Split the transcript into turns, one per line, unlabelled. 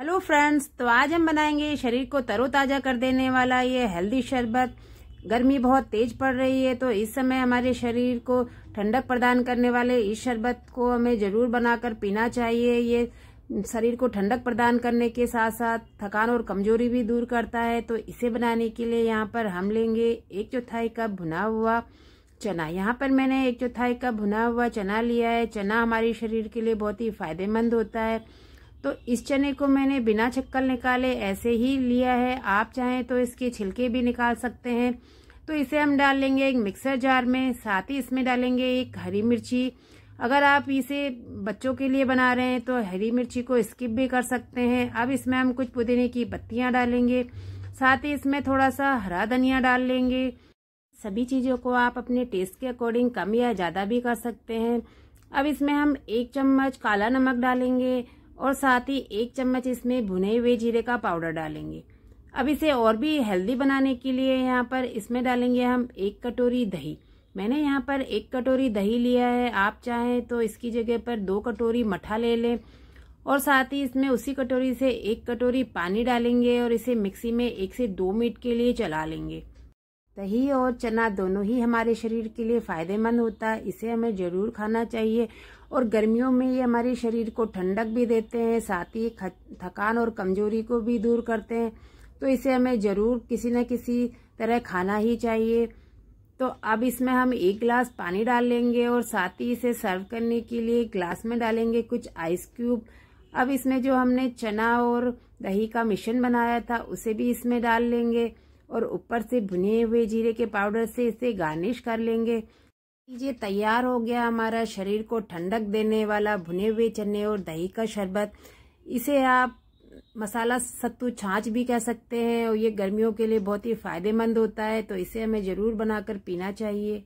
hello friends तो आज हम बनाएंगे शरीर को तरोताज़ा कर देने वाला ये हेल्दी शरबत गर्मी बहुत तेज पड़ रही है तो इस समय हमारे शरीर को ठंडक प्रदान करने वाले इस शरबत को हमें ज़रूर बनाकर पीना चाहिए ये शरीर को ठंडक प्रदान करने के साथ साथ थकान और कमजोरी भी दूर करता है तो इसे बनाने के लिए यहाँ पर हम लेंगे एक चौथाई कप भुना हुआ चना यहाँ पर मैंने एक चौथाई कप भुना हुआ चना लिया है चना हमारे शरीर के लिए बहुत ही फायदेमंद होता है तो इस चने को मैंने बिना छक्कल निकाले ऐसे ही लिया है आप चाहें तो इसके छिलके भी निकाल सकते हैं तो इसे हम डाल लेंगे एक मिक्सर जार में साथ ही इसमें डालेंगे एक हरी मिर्ची अगर आप इसे बच्चों के लिए बना रहे हैं तो हरी मिर्ची को स्किप भी कर सकते हैं अब इसमें हम कुछ पुदीने की पत्तियां डालेंगे साथ ही इसमें थोड़ा सा हरा धनिया डाल लेंगे सभी चीज़ों को आप अपने टेस्ट के अकॉर्डिंग कम या ज़्यादा भी कर सकते हैं अब इसमें हम एक चम्मच काला नमक डालेंगे और साथ ही एक चम्मच इसमें भुने हुए जीरे का पाउडर डालेंगे अब इसे और भी हेल्दी बनाने के लिए यहाँ पर इसमें डालेंगे हम एक कटोरी दही मैंने यहाँ पर एक कटोरी दही लिया है आप चाहें तो इसकी जगह पर दो कटोरी मठा ले लें और साथ ही इसमें उसी कटोरी से एक कटोरी पानी डालेंगे और इसे मिक्सी में एक से दो मिनट के लिए चला लेंगे दही और चना दोनों ही हमारे शरीर के लिए फ़ायदेमंद होता है इसे हमें ज़रूर खाना चाहिए और गर्मियों में ये हमारे शरीर को ठंडक भी देते हैं साथ ही थकान और कमजोरी को भी दूर करते हैं तो इसे हमें ज़रूर किसी न किसी तरह खाना ही चाहिए तो अब इसमें हम एक गिलास पानी डाल लेंगे और साथ ही इसे सर्व करने के लिए ग्लास में डालेंगे कुछ आइस क्यूब अब इसमें जो हमने चना और दही का मिश्रण बनाया था उसे भी इसमें डाल लेंगे और ऊपर से भुने हुए जीरे के पाउडर से इसे गार्निश कर लेंगे ये तैयार हो गया हमारा शरीर को ठंडक देने वाला भुने हुए चने और दही का शरबत इसे आप मसाला सत्तू छाछ भी कह सकते हैं और ये गर्मियों के लिए बहुत ही फायदेमंद होता है तो इसे हमें ज़रूर बनाकर पीना चाहिए